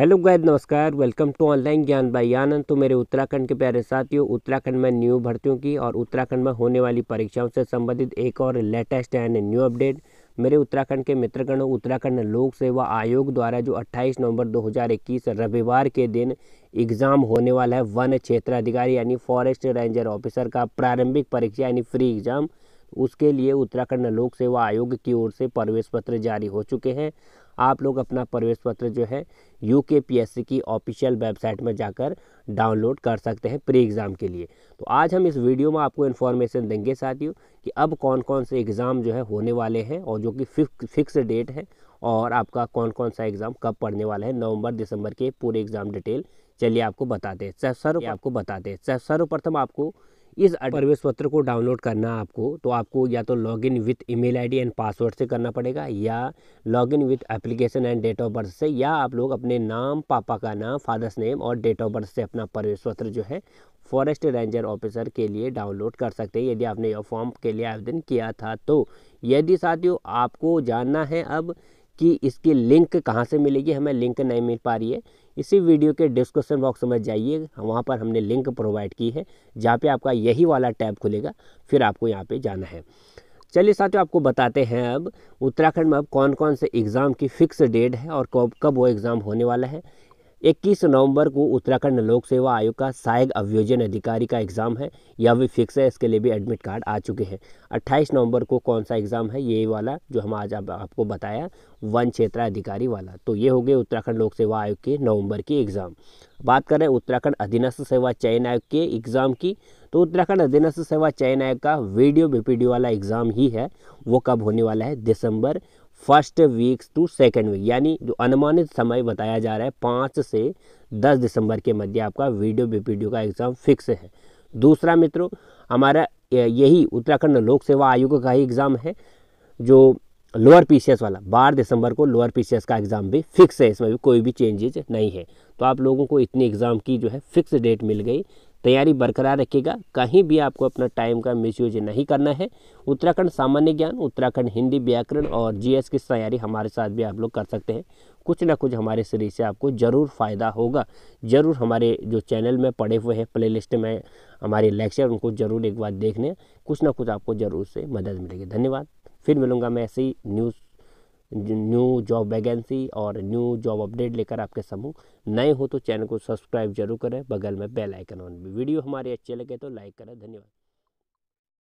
hello guys नमस्कार welcome to online Gyan by Anand तो मेरे उत्तराखंड के प्यारे साथियों उत्तराखंड में न्यू भर्तियों की और उत्तराखंड में होने वाली परीक्षाओं से संबंधित एक और लेटेस्ट एंड न्यू अपडेट मेरे उत्तराखंड के मित्रगणों उत्तराखंड लोक सेवा आयोग द्वारा जो 28 नवंबर 2021 रविवार के दिन एग्ज़ाम होने वाला है वन क्षेत्राधिकारी यानी फॉरेस्ट रेंजर ऑफिसर का प्रारंभिक परीक्षा यानी फ्री एग्ज़ाम उसके लिए उत्तराखंड लोक सेवा आयोग की ओर से प्रवेश पत्र जारी हो चुके हैं आप लोग अपना प्रवेश पत्र जो है यू की ऑफिशियल वेबसाइट में जाकर डाउनलोड कर सकते हैं प्री एग्ज़ाम के लिए तो आज हम इस वीडियो में आपको इन्फॉर्मेशन देंगे साथियों कि अब कौन कौन से एग्ज़ाम जो है होने वाले हैं और जो कि फिक्स डेट है और आपका कौन कौन सा एग्ज़ाम कब पढ़ने वाला है नवंबर दिसंबर के पूरे एग्ज़ाम डिटेल चलिए आपको बताते हैं सर आपको बताते हैं सर्वप्रथम आपको इस प्रवेश पत्र को डाउनलोड करना आपको तो आपको या तो log in with email ID and password से करना पड़ेगा या log in with application and date of birth से या आप लोग अपने नाम पापा का नाम फादर्स नेम और डेट ऑफ बर्थ से अपना प्रवेश पत्र जो है फॉरेस्ट रेंजर ऑफिसर के लिए डाउनलोड कर सकते हैं यदि आपने यह फॉर्म के लिए आवेदन किया था तो यदि साथियों आपको जानना है अब कि इसकी लिंक कहाँ से मिलेगी हमें लिंक नहीं मिल पा रही है इसी वीडियो के डिस्क्रिप्शन बॉक्स में जाइए वहाँ पर हमने लिंक प्रोवाइड की है जहाँ पे आपका यही वाला टैब खुलेगा फिर आपको यहाँ पे जाना है चलिए साथियों आपको बताते हैं अब उत्तराखंड में अब कौन कौन से एग्ज़ाम की फिक्स डेट है और कब कब वो एग्ज़ाम होने वाला है 21 नवंबर को उत्तराखंड लोक सेवा आयोग का सहायक अभियोजन अधिकारी का एग्ज़ाम है यह भी फिक्स है इसके लिए भी एडमिट कार्ड आ चुके हैं 28 नवंबर को कौन सा एग्ज़ाम है ये वाला जो हम आज आप, आपको बताया वन क्षेत्राधिकारी वाला तो ये हो गए उत्तराखंड लोक सेवा आयोग के नवंबर की एग्ज़ाम बात करें उत्तराखंड अधीनस्थ सेवा चयन आयोग के एग्ज़ाम की तो उत्तराखंड अधीनस्थ सेवा चयन आयोग का वीडियो बीपीडी वाला एग्ज़ाम ही है वो कब होने वाला है दिसंबर first week to second week यानी जो अनुमानित समय बताया जा रहा है पाँच से दस दिसंबर के मध्य आपका वीडियो बीपीडीओ का एग्ज़ाम फिक्स है दूसरा मित्रों हमारा यही उत्तराखंड लोक सेवा आयोग का ही एग्ज़ाम है जो लोअर पीसीएस वाला बारह दिसंबर को लोअर पीसीएस का एग्ज़ाम भी फिक्स है इसमें भी कोई भी चेंजेज नहीं है तो आप लोगों को इतने एग्ज़ाम की जो है फिक्स डेट मिल गई तैयारी बरकरार रखिएगा कहीं भी आपको अपना टाइम का मिस नहीं करना है उत्तराखंड सामान्य ज्ञान उत्तराखंड हिंदी व्याकरण और जीएस की तैयारी हमारे साथ भी आप लोग कर सकते हैं कुछ ना कुछ हमारे शरीर से आपको ज़रूर फ़ायदा होगा ज़रूर हमारे जो चैनल में पड़े हुए हैं प्लेलिस्ट में हमारे लेक्चर उनको ज़रूर एक बार देखने कुछ ना कुछ आपको ज़रूर से मदद मिलेगी धन्यवाद फिर मिलूँगा मैं ऐसे ही न्यूज़ न्यू जॉब वैकेंसी और न्यू जॉब अपडेट लेकर आपके समूह नए हो तो चैनल को सब्सक्राइब जरूर करें बगल में बेल आइकन ऑन भी वीडियो हमारे अच्छे लगे तो लाइक करें धन्यवाद